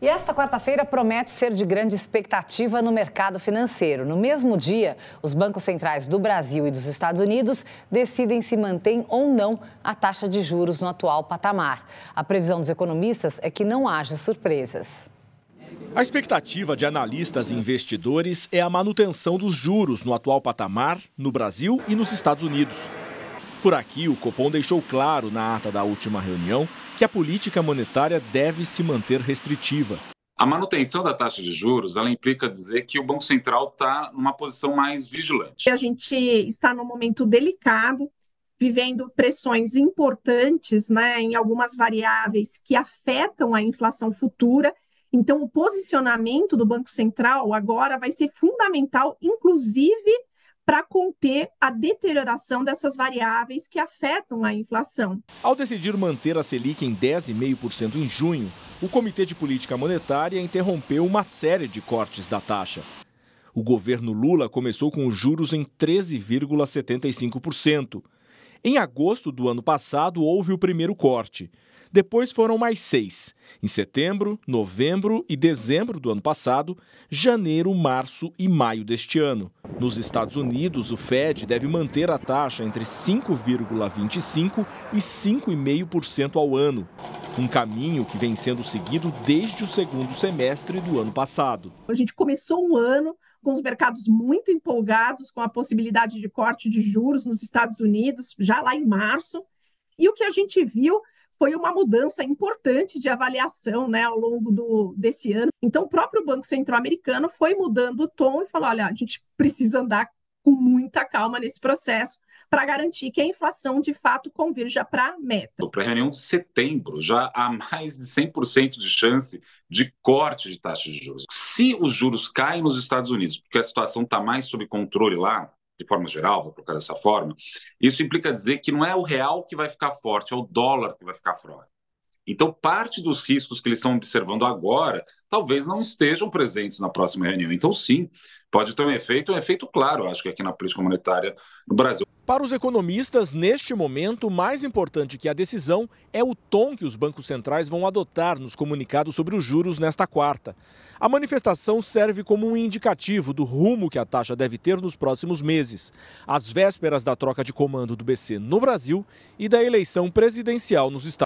E esta quarta-feira promete ser de grande expectativa no mercado financeiro. No mesmo dia, os bancos centrais do Brasil e dos Estados Unidos decidem se mantém ou não a taxa de juros no atual patamar. A previsão dos economistas é que não haja surpresas. A expectativa de analistas e investidores é a manutenção dos juros no atual patamar no Brasil e nos Estados Unidos. Por aqui, o Copom deixou claro na ata da última reunião que a política monetária deve se manter restritiva. A manutenção da taxa de juros, ela implica dizer que o Banco Central está numa posição mais vigilante. A gente está num momento delicado, vivendo pressões importantes né, em algumas variáveis que afetam a inflação futura. Então, o posicionamento do Banco Central agora vai ser fundamental, inclusive para conter a deterioração dessas variáveis que afetam a inflação. Ao decidir manter a Selic em 10,5% em junho, o Comitê de Política Monetária interrompeu uma série de cortes da taxa. O governo Lula começou com os juros em 13,75%, em agosto do ano passado, houve o primeiro corte. Depois foram mais seis. Em setembro, novembro e dezembro do ano passado, janeiro, março e maio deste ano. Nos Estados Unidos, o Fed deve manter a taxa entre 5,25% e 5,5% ao ano. Um caminho que vem sendo seguido desde o segundo semestre do ano passado. Então, a gente começou um ano com os mercados muito empolgados com a possibilidade de corte de juros nos Estados Unidos, já lá em março. E o que a gente viu foi uma mudança importante de avaliação né, ao longo do, desse ano. Então, o próprio Banco Central Americano foi mudando o tom e falou: olha, a gente precisa andar com muita calma nesse processo, para garantir que a inflação de fato convirja para a meta. Para a reunião de setembro, já há mais de 100% de chance de corte de taxa de juros. Se os juros caem nos Estados Unidos, porque a situação está mais sob controle lá, de forma geral, vou colocar dessa forma, isso implica dizer que não é o real que vai ficar forte, é o dólar que vai ficar forte. Então, parte dos riscos que eles estão observando agora talvez não estejam presentes na próxima reunião. Então, sim, pode ter um efeito, um efeito claro, acho que aqui na política monetária no Brasil. Para os economistas, neste momento, mais importante que a decisão é o tom que os bancos centrais vão adotar nos comunicados sobre os juros nesta quarta. A manifestação serve como um indicativo do rumo que a taxa deve ter nos próximos meses, às vésperas da troca de comando do BC no Brasil e da eleição presidencial nos Estados